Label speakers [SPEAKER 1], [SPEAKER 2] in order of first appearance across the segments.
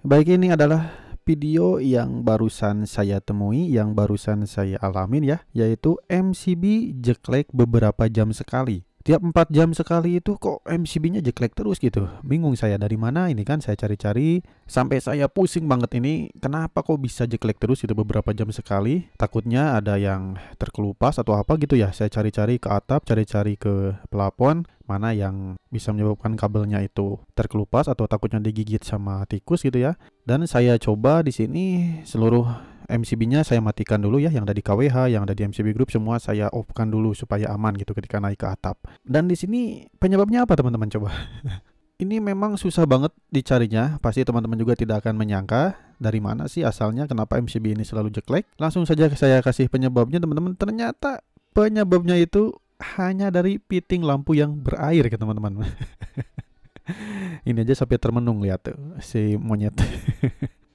[SPEAKER 1] Baik ini adalah video yang barusan saya temui, yang barusan saya alamin ya, yaitu MCB jeklek beberapa jam sekali tiap 4 jam sekali itu kok MCB-nya jelek terus gitu. Bingung saya dari mana ini kan saya cari-cari sampai saya pusing banget ini kenapa kok bisa jelek terus itu beberapa jam sekali. Takutnya ada yang terkelupas atau apa gitu ya. Saya cari-cari ke atap, cari-cari ke pelapon mana yang bisa menyebabkan kabelnya itu terkelupas atau takutnya digigit sama tikus gitu ya. Dan saya coba di sini seluruh MCB-nya saya matikan dulu ya yang ada di KWH, yang ada di MCB group semua saya off-kan dulu supaya aman gitu ketika naik ke atap. Dan di sini penyebabnya apa teman-teman coba? ini memang susah banget dicarinya. Pasti teman-teman juga tidak akan menyangka dari mana sih asalnya kenapa MCB ini selalu jelek. Langsung saja saya kasih penyebabnya teman-teman. Ternyata penyebabnya itu hanya dari piting lampu yang berair ya teman-teman. ini aja sampai termenung lihat tuh si monyet.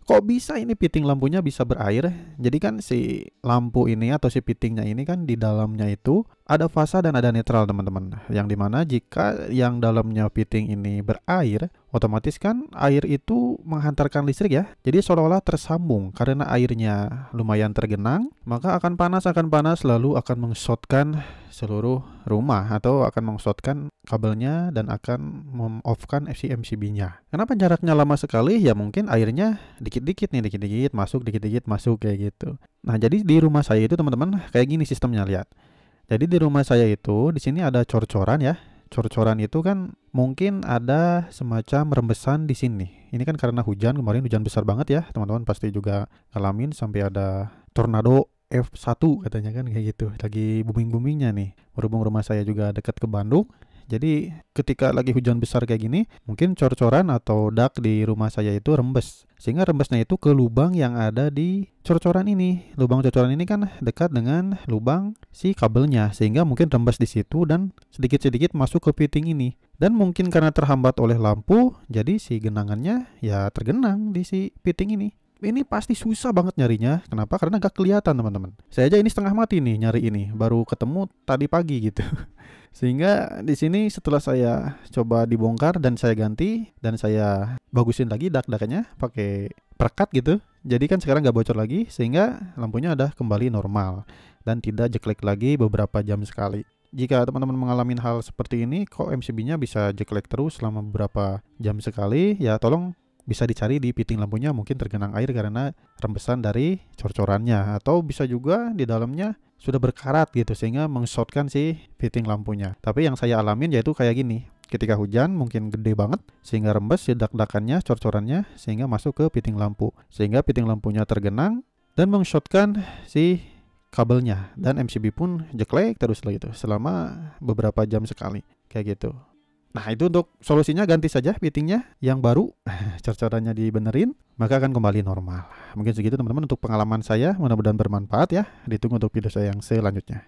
[SPEAKER 1] kok bisa ini piting lampunya bisa berair? Jadi kan si lampu ini atau si pitingnya ini kan di dalamnya itu ada fasa dan ada netral teman-teman yang dimana jika yang dalamnya fitting ini berair otomatis kan air itu menghantarkan listrik ya jadi seolah-olah tersambung karena airnya lumayan tergenang maka akan panas akan panas lalu akan mengshotkan seluruh rumah atau akan mengshotkan kabelnya dan akan mem-offkan FCMCB nya kenapa jaraknya lama sekali ya mungkin airnya dikit-dikit nih dikit-dikit masuk dikit-dikit masuk kayak gitu nah jadi di rumah saya itu teman-teman kayak gini sistemnya lihat jadi di rumah saya itu di sini ada cor-coran ya. Cor-coran itu kan mungkin ada semacam rembesan di sini. Ini kan karena hujan kemarin hujan besar banget ya, teman-teman pasti juga ngalamin sampai ada tornado F1 katanya kan kayak gitu. Lagi booming-boomingnya nih. Berhubung rumah saya juga dekat ke Bandung, jadi ketika lagi hujan besar kayak gini, mungkin cor-coran atau dak di rumah saya itu rembes. Sehingga rembesnya itu ke lubang yang ada di cor-coran ini. Lubang cor-coran ini kan dekat dengan lubang si kabelnya sehingga mungkin rembes di situ dan sedikit-sedikit masuk ke fitting ini. Dan mungkin karena terhambat oleh lampu, jadi si genangannya ya tergenang di si fitting ini ini pasti susah banget nyarinya. Kenapa? Karena gak kelihatan teman-teman. Saya aja ini setengah mati nih nyari ini. Baru ketemu tadi pagi gitu. Sehingga di sini setelah saya coba dibongkar dan saya ganti dan saya bagusin lagi dak-daknya pakai perekat gitu. Jadi kan sekarang nggak bocor lagi sehingga lampunya ada kembali normal dan tidak jelek lagi beberapa jam sekali. Jika teman-teman mengalami hal seperti ini, kok MCB-nya bisa jelek terus selama beberapa jam sekali, ya tolong bisa dicari di piting lampunya mungkin tergenang air karena rembesan dari cor-corannya atau bisa juga di dalamnya sudah berkarat gitu sehingga mengsotkan si fitting lampunya. Tapi yang saya alamin yaitu kayak gini. Ketika hujan mungkin gede banget sehingga rembes si dak-dakannya, cor-corannya sehingga masuk ke fitting lampu. Sehingga fitting lampunya tergenang dan mengsotkan si kabelnya dan MCB pun jelek terus lah gitu selama beberapa jam sekali kayak gitu. Nah itu untuk solusinya ganti saja fittingnya yang baru, cercorannya dibenerin, maka akan kembali normal. Mungkin segitu teman-teman untuk pengalaman saya, mudah-mudahan bermanfaat ya. Ditunggu untuk video saya yang selanjutnya.